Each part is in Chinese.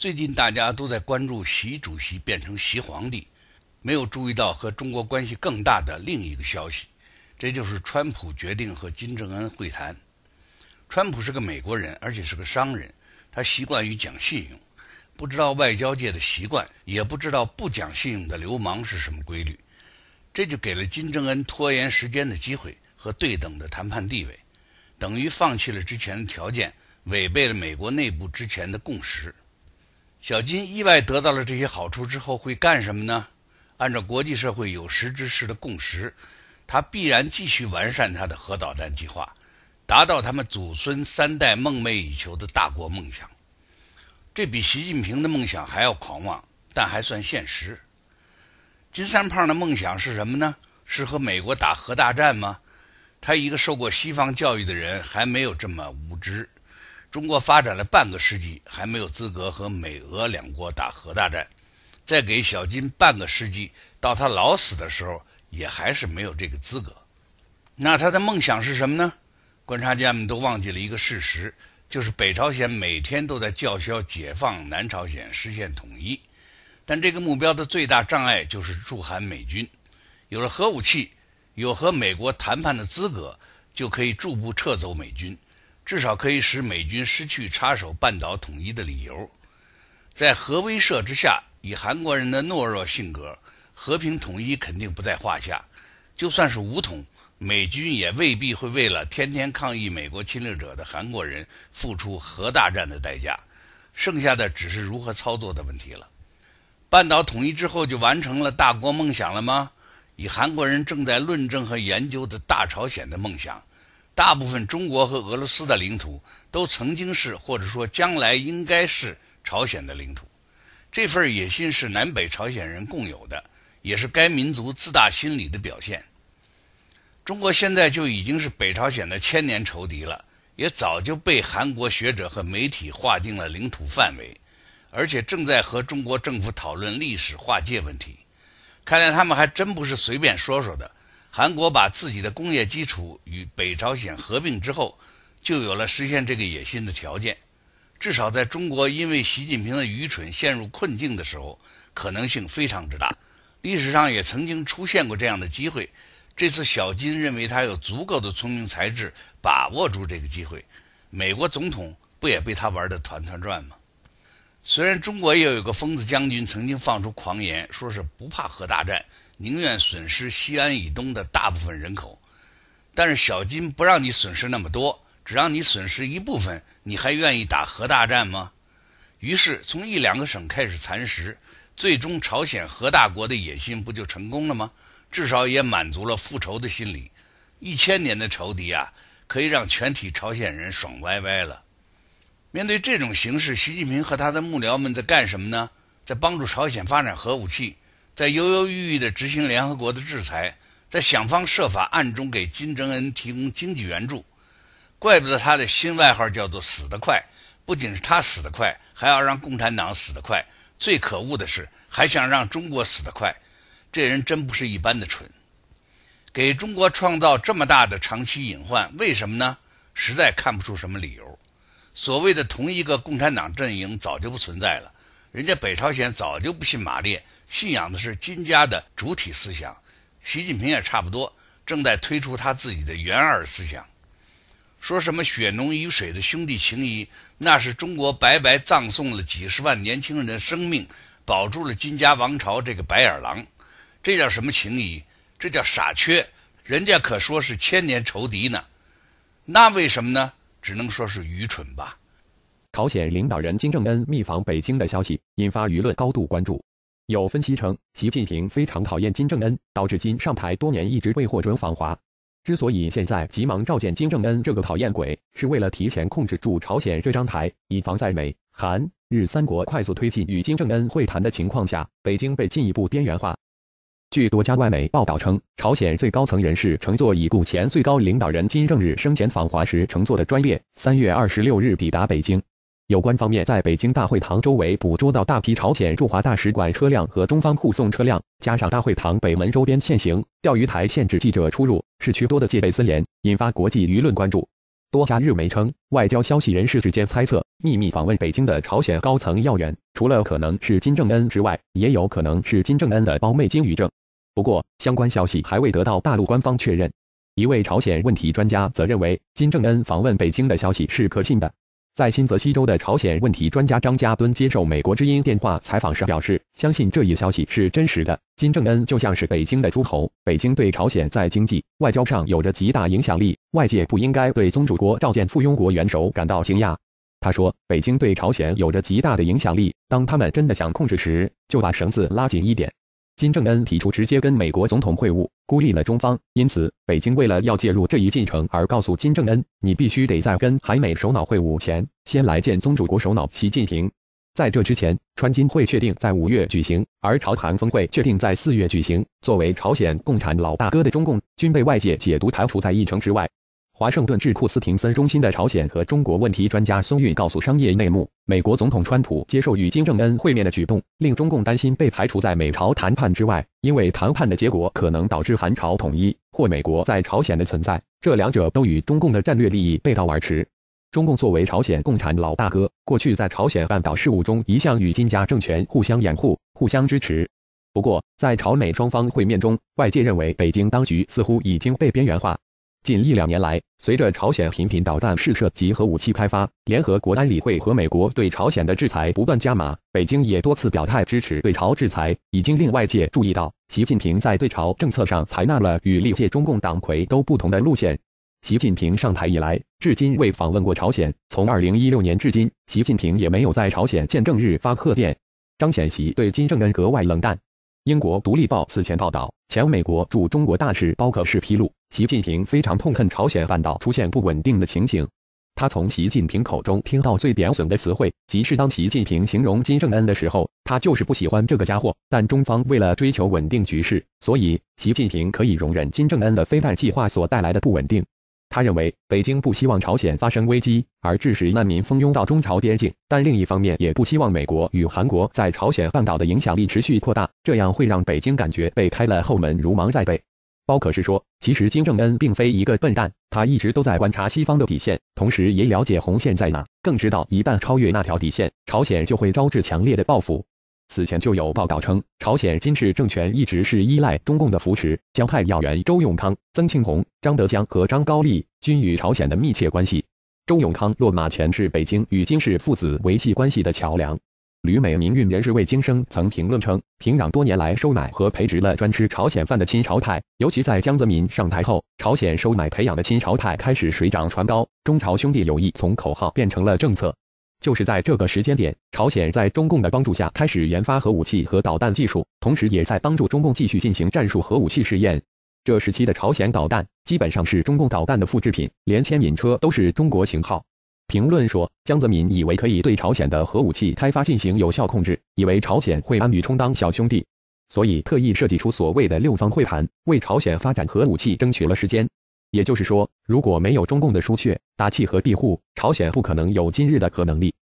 最近大家都在关注习主席变成习皇帝，没有注意到和中国关系更大的另一个消息，这就是川普决定和金正恩会谈。川普是个美国人，而且是个商人，他习惯于讲信用，不知道外交界的习惯，也不知道不讲信用的流氓是什么规律，这就给了金正恩拖延时间的机会和对等的谈判地位，等于放弃了之前的条件，违背了美国内部之前的共识。小金意外得到了这些好处之后会干什么呢？按照国际社会有识之士的共识，他必然继续完善他的核导弹计划，达到他们祖孙三代梦寐以求的大国梦想。这比习近平的梦想还要狂妄，但还算现实。金三胖的梦想是什么呢？是和美国打核大战吗？他一个受过西方教育的人还没有这么无知。中国发展了半个世纪，还没有资格和美俄两国打核大战。再给小金半个世纪，到他老死的时候，也还是没有这个资格。那他的梦想是什么呢？观察家们都忘记了一个事实，就是北朝鲜每天都在叫嚣解放南朝鲜，实现统一。但这个目标的最大障碍就是驻韩美军。有了核武器，有和美国谈判的资格，就可以逐步撤走美军。至少可以使美军失去插手半岛统一的理由，在核威慑之下，以韩国人的懦弱性格，和平统一肯定不在话下。就算是武统，美军也未必会为了天天抗议美国侵略者的韩国人付出核大战的代价。剩下的只是如何操作的问题了。半岛统一之后，就完成了大国梦想了吗？以韩国人正在论证和研究的大朝鲜的梦想。大部分中国和俄罗斯的领土都曾经是，或者说将来应该是朝鲜的领土。这份野心是南北朝鲜人共有的，也是该民族自大心理的表现。中国现在就已经是北朝鲜的千年仇敌了，也早就被韩国学者和媒体划定了领土范围，而且正在和中国政府讨论历史划界问题。看来他们还真不是随便说说的。韩国把自己的工业基础与北朝鲜合并之后，就有了实现这个野心的条件。至少在中国因为习近平的愚蠢陷入困境的时候，可能性非常之大。历史上也曾经出现过这样的机会。这次小金认为他有足够的聪明才智把握住这个机会。美国总统不也被他玩得团团转吗？虽然中国也有个疯子将军曾经放出狂言，说是不怕核大战，宁愿损失西安以东的大部分人口，但是小金不让你损失那么多，只让你损失一部分，你还愿意打核大战吗？于是从一两个省开始蚕食，最终朝鲜核大国的野心不就成功了吗？至少也满足了复仇的心理，一千年的仇敌啊，可以让全体朝鲜人爽歪歪了。面对这种形势，习近平和他的幕僚们在干什么呢？在帮助朝鲜发展核武器，在犹犹豫豫地执行联合国的制裁，在想方设法暗中给金正恩提供经济援助。怪不得他的新外号叫做“死得快”。不仅是他死得快，还要让共产党死得快。最可恶的是，还想让中国死得快。这人真不是一般的蠢，给中国创造这么大的长期隐患，为什么呢？实在看不出什么理由。所谓的同一个共产党阵营早就不存在了，人家北朝鲜早就不信马列，信仰的是金家的主体思想。习近平也差不多，正在推出他自己的“元二”思想，说什么血浓于水的兄弟情谊，那是中国白白葬送了几十万年轻人的生命，保住了金家王朝这个白眼狼。这叫什么情谊？这叫傻缺！人家可说是千年仇敌呢。那为什么呢？只能说是愚蠢吧。朝鲜领导人金正恩密访北京的消息引发舆论高度关注。有分析称，习近平非常讨厌金正恩，导致金上台多年一直未获准访华。之所以现在急忙召见金正恩这个讨厌鬼，是为了提前控制住朝鲜这张台，以防在美韩日三国快速推进与金正恩会谈的情况下，北京被进一步边缘化。据多家外媒报道称，朝鲜最高层人士乘坐已故前最高领导人金正日生前访华时乘坐的专列，三月二十六日抵达北京。有关方面在北京大会堂周围捕捉到大批朝鲜驻华大使馆车辆和中方护送车辆，加上大会堂北门周边限行、钓鱼台限制记者出入、市区多的戒备森严，引发国际舆论关注。多家日媒称，外交消息人士之间猜测，秘密访问北京的朝鲜高层要员，除了可能是金正恩之外，也有可能是金正恩的胞妹金宇正。不过，相关消息还未得到大陆官方确认。一位朝鲜问题专家则认为，金正恩访问北京的消息是可信的。在新泽西州的朝鲜问题专家张家敦接受美国之音电话采访时表示，相信这一消息是真实的。金正恩就像是北京的诸侯，北京对朝鲜在经济、外交上有着极大影响力，外界不应该对宗主国召见附庸国元首感到惊讶。他说，北京对朝鲜有着极大的影响力，当他们真的想控制时，就把绳子拉紧一点。金正恩提出直接跟美国总统会晤，孤立了中方。因此，北京为了要介入这一进程，而告诉金正恩：“你必须得在跟海美首脑会晤前，先来见宗主国首脑习近平。”在这之前，川金会确定在五月举行，而朝韩峰会确定在四月举行。作为朝鲜共产老大哥的中共，均被外界解读排除在议程之外。华盛顿智库斯廷森中心的朝鲜和中国问题专家孙运告诉《商业内幕》，美国总统川普接受与金正恩会面的举动，令中共担心被排除在美朝谈判之外，因为谈判的结果可能导致韩朝统一或美国在朝鲜的存在，这两者都与中共的战略利益背道而驰。中共作为朝鲜共产老大哥，过去在朝鲜半岛事务中一向与金家政权互相掩护、互相支持。不过，在朝美双方会面中，外界认为北京当局似乎已经被边缘化。近一两年来，随着朝鲜频频导弹试射及核武器开发，联合国安理会和美国对朝鲜的制裁不断加码。北京也多次表态支持对朝制裁，已经令外界注意到习近平在对朝政策上采纳了与历届中共党魁都不同的路线。习近平上台以来，至今未访问过朝鲜。从二零一六年至今，习近平也没有在朝鲜见政日发贺电，彰显习对金正恩格外冷淡。英国《独立报》此前报道，前美国驻中国大使包克士披露。习近平非常痛恨朝鲜半岛出现不稳定的情形。他从习近平口中听到最贬损的词汇，即是当习近平形容金正恩的时候，他就是不喜欢这个家伙。但中方为了追求稳定局势，所以习近平可以容忍金正恩的飞弹计划所带来的不稳定。他认为北京不希望朝鲜发生危机，而致使难民蜂拥到中朝边境；但另一方面，也不希望美国与韩国在朝鲜半岛的影响力持续扩大，这样会让北京感觉被开了后门，如芒在背。包可是说，其实金正恩并非一个笨蛋，他一直都在观察西方的底线，同时也了解红线在哪，更知道一旦超越那条底线，朝鲜就会招致强烈的报复。此前就有报道称，朝鲜金氏政权一直是依赖中共的扶持，将派要员周永康、曾庆红、张德江和张高丽均与朝鲜的密切关系。周永康落马前是北京与金氏父子维系关系的桥梁。旅美民运人士魏京生曾评论称，平壤多年来收买和培植了专吃朝鲜饭的亲朝派，尤其在江泽民上台后，朝鲜收买培养的亲朝派开始水涨船高，中朝兄弟友谊从口号变成了政策。就是在这个时间点，朝鲜在中共的帮助下开始研发核武器和导弹技术，同时也在帮助中共继续进行战术核武器试验。这时期的朝鲜导弹基本上是中共导弹的复制品，连牵引车都是中国型号。评论说，江泽民以为可以对朝鲜的核武器开发进行有效控制，以为朝鲜会安于充当小兄弟，所以特意设计出所谓的六方会谈，为朝鲜发展核武器争取了时间。也就是说，如果没有中共的输血、打气和庇护，朝鲜不可能有今日的核能力。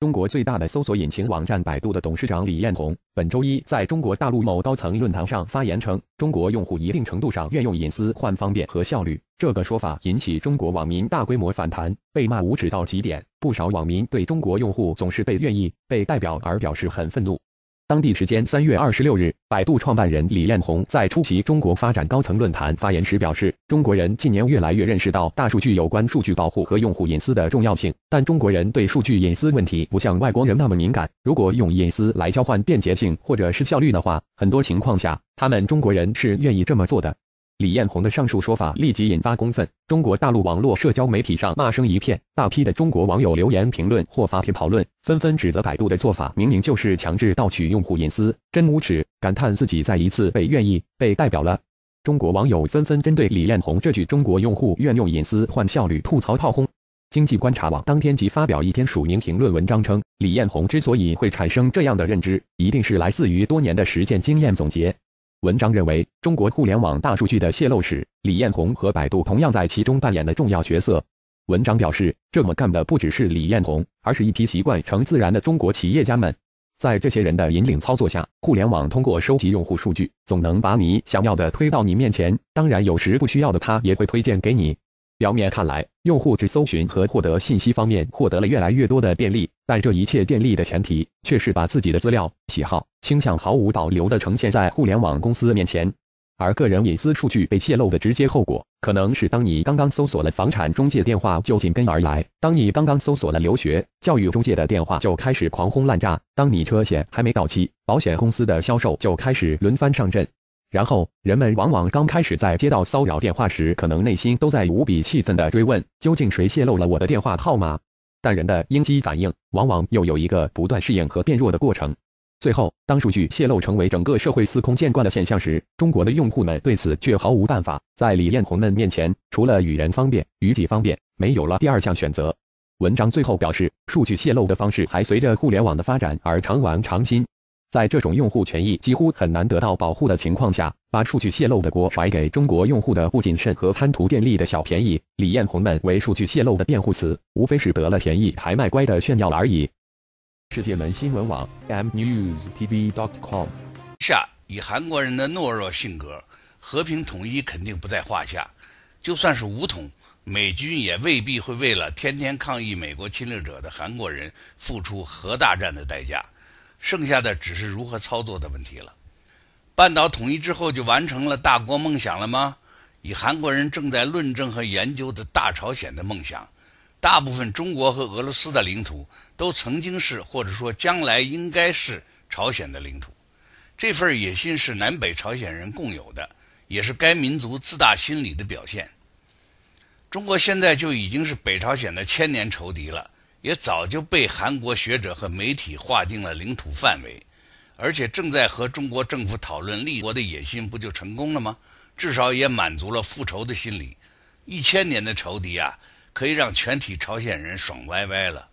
中国最大的搜索引擎网站百度的董事长李彦宏，本周一在中国大陆某高层论坛上发言称：“中国用户一定程度上愿用隐私换方便和效率。”这个说法引起中国网民大规模反弹，被骂无耻到极点。不少网民对中国用户总是被愿意、被代表而表示很愤怒。当地时间三月二十六日，百度创办人李彦宏在出席中国发展高层论坛发言时表示，中国人近年越来越认识到大数据有关数据保护和用户隐私的重要性，但中国人对数据隐私问题不像外国人那么敏感。如果用隐私来交换便捷性或者是效率的话，很多情况下，他们中国人是愿意这么做的。李彦宏的上述说法立即引发公愤，中国大陆网络社交媒体上骂声一片，大批的中国网友留言评论或发帖讨论，纷纷指责百度的做法明明就是强制盗取用户隐私，真无耻，感叹自己再一次被愿意被代表了。中国网友纷纷针对李彦宏这句“中国用户愿用隐私换效率”吐槽炮轰。经济观察网当天即发表一篇署名评论文章称，李彦宏之所以会产生这样的认知，一定是来自于多年的实践经验总结。文章认为，中国互联网大数据的泄露史，李彦宏和百度同样在其中扮演了重要角色。文章表示，这么干的不只是李彦宏，而是一批习惯成自然的中国企业家们。在这些人的引领操作下，互联网通过收集用户数据，总能把你想要的推到你面前。当然，有时不需要的，他也会推荐给你。表面看来，用户只搜寻和获得信息方面获得了越来越多的便利，但这一切便利的前提，却是把自己的资料、喜好、倾向毫无保留地呈现在互联网公司面前。而个人隐私数据被泄露的直接后果，可能是当你刚刚搜索了房产中介电话就紧跟而来；当你刚刚搜索了留学教育中介的电话就开始狂轰滥炸；当你车险还没到期，保险公司的销售就开始轮番上阵。然后，人们往往刚开始在接到骚扰电话时，可能内心都在无比气愤地追问：究竟谁泄露了我的电话号码？但人的应激反应往往又有一个不断适应和变弱的过程。最后，当数据泄露成为整个社会司空见惯的现象时，中国的用户们对此却毫无办法。在李彦宏们面前，除了与人方便、与己方便，没有了第二项选择。文章最后表示，数据泄露的方式还随着互联网的发展而常往常新。在这种用户权益几乎很难得到保护的情况下，把数据泄露的锅甩给中国用户的不谨慎和贪图便利的小便宜，李彦宏们为数据泄露的辩护词，无非是得了便宜还卖乖的炫耀而已。世界门新闻网 mnews tv dot com 下以韩国人的懦弱性格，和平统一肯定不在话下。就算是武统，美军也未必会为了天天抗议美国侵略者的韩国人付出核大战的代价。剩下的只是如何操作的问题了。半岛统一之后，就完成了大国梦想了吗？以韩国人正在论证和研究的大朝鲜的梦想，大部分中国和俄罗斯的领土都曾经是，或者说将来应该是朝鲜的领土。这份野心是南北朝鲜人共有的，也是该民族自大心理的表现。中国现在就已经是北朝鲜的千年仇敌了。也早就被韩国学者和媒体划定了领土范围，而且正在和中国政府讨论立国的野心，不就成功了吗？至少也满足了复仇的心理。一千年的仇敌啊，可以让全体朝鲜人爽歪歪了。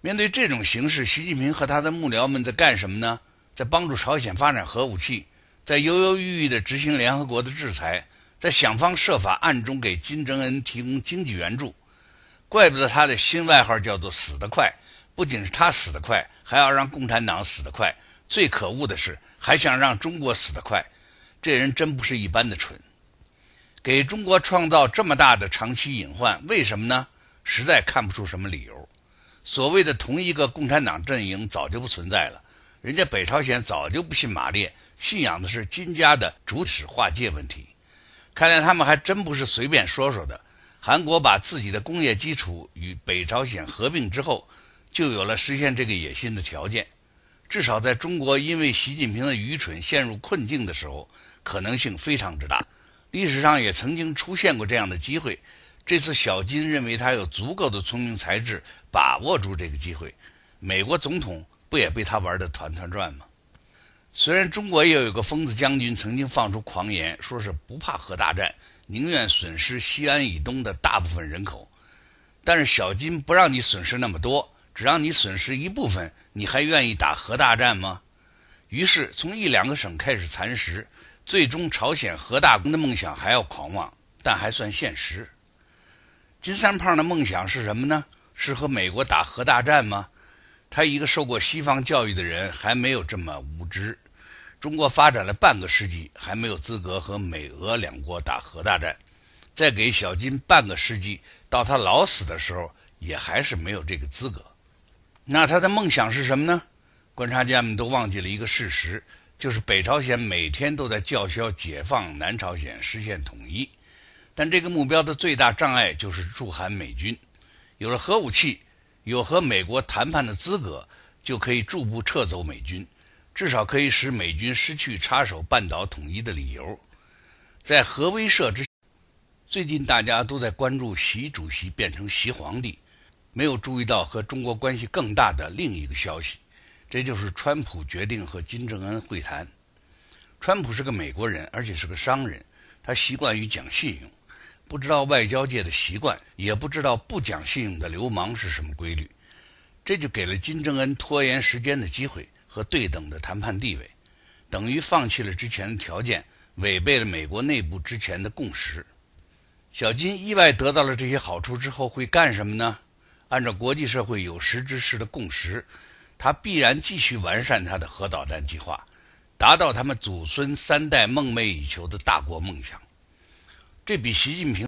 面对这种形势，习近平和他的幕僚们在干什么呢？在帮助朝鲜发展核武器，在犹犹豫豫地执行联合国的制裁，在想方设法暗中给金正恩提供经济援助。怪不得他的新外号叫做“死得快”，不仅是他死得快，还要让共产党死得快。最可恶的是，还想让中国死得快。这人真不是一般的蠢，给中国创造这么大的长期隐患，为什么呢？实在看不出什么理由。所谓的同一个共产党阵营早就不存在了，人家北朝鲜早就不信马列，信仰的是金家的主次化界问题。看来他们还真不是随便说说的。韩国把自己的工业基础与北朝鲜合并之后，就有了实现这个野心的条件。至少在中国因为习近平的愚蠢陷入困境的时候，可能性非常之大。历史上也曾经出现过这样的机会。这次小金认为他有足够的聪明才智把握住这个机会。美国总统不也被他玩得团团转吗？虽然中国也有个疯子将军曾经放出狂言，说是不怕核大战。宁愿损失西安以东的大部分人口，但是小金不让你损失那么多，只让你损失一部分，你还愿意打核大战吗？于是从一两个省开始蚕食，最终朝鲜核大功的梦想还要狂妄，但还算现实。金三胖的梦想是什么呢？是和美国打核大战吗？他一个受过西方教育的人还没有这么无知。中国发展了半个世纪，还没有资格和美俄两国打核大战。再给小金半个世纪，到他老死的时候，也还是没有这个资格。那他的梦想是什么呢？观察家们都忘记了一个事实，就是北朝鲜每天都在叫嚣解放南朝鲜，实现统一。但这个目标的最大障碍就是驻韩美军。有了核武器，有和美国谈判的资格，就可以逐步撤走美军。至少可以使美军失去插手半岛统一的理由，在核威慑之。最近大家都在关注习主席变成习皇帝，没有注意到和中国关系更大的另一个消息，这就是川普决定和金正恩会谈。川普是个美国人，而且是个商人，他习惯于讲信用，不知道外交界的习惯，也不知道不讲信用的流氓是什么规律，这就给了金正恩拖延时间的机会。和对等的谈判地位，等于放弃了之前的条件，违背了美国内部之前的共识。小金意外得到了这些好处之后会干什么呢？按照国际社会有识之士的共识，他必然继续完善他的核导弹计划，达到他们祖孙三代梦寐以求的大国梦想。这比习近平。